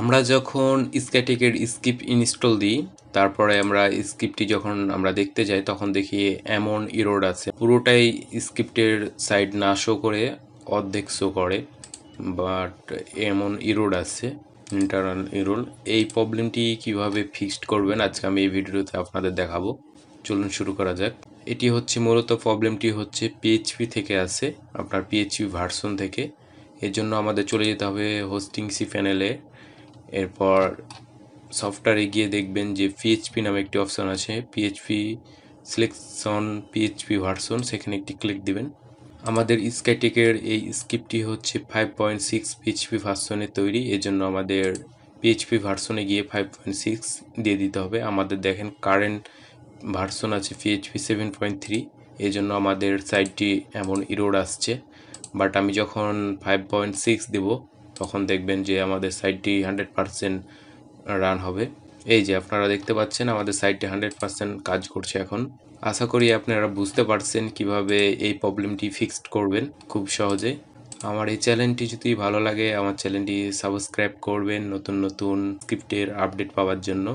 আমরা যখন স্ক্যাটিকের skip install দিই তারপরে আমরা স্ক্রিপ্টটি যখন আমরা দেখতে যাই তখন দেখি এমন ইরোড আছে পুরোটাই স্ক্রিপ্টের সাইড না শো করে অর্ধেক শো করে বাট এমন ইরোড আছে ইন্টারনাল ইরোড এই প্রবলেমটি কিভাবে ফিক্সড করবেন আজকে আমি এই ভিডিওতে আপনাদের দেখাবো চলুন শুরু করা যাক এটি হচ্ছে মূলত প্রবলেমটি হচ্ছে পিএইচপি থেকে আছে আপনার পিএইচপি ভার্সন থেকে এর জন্য আমাদের চলে যেতে হবে হোস্টিং সি প্যানেলে এরপর সফটওয়্যারে গিয়ে দেখবেন যে পিএইচপি নামে একটি অপশন আছে পিএইচপি সিলেকশন পিএইচপি ভার্সন সেখানে একটি ক্লিক দিবেন আমাদের স্কাইটেকের এই স্ক্রিপ্টটি হচ্ছে ফাইভ পয়েন্ট সিক্স পিএইচপি ভার্সনে তৈরি এজন্য আমাদের পিএইচপি ভার্সনে গিয়ে ফাইভ পয়েন্ট সিক্স দিয়ে দিতে হবে আমাদের দেখেন কারেন্ট ভার্সন আছে পিএইচপি সেভেন পয়েন্ট থ্রি এই জন্য আমাদের সাইটটি এমন ইরোড আসছে বাট আমি যখন ফাইভ পয়েন্ট সিক্স দেবো তখন দেখবেন যে আমাদের সাইটটি হান্ড্রেড পারসেন্ট রান হবে এই যে আপনারা দেখতে পাচ্ছেন আমাদের সাইটটি হান্ড্রেড পারসেন্ট কাজ করছে এখন আশা করি আপনারা বুঝতে পারছেন কিভাবে এই প্রবলেমটি ফিক্সড করবেন খুব সহজে আমার এই চ্যানেলটি যদি ভালো লাগে আমার চ্যানেলটি সাবস্ক্রাইব করবেন নতুন নতুন স্ক্রিপ্টের আপডেট পাওয়ার জন্য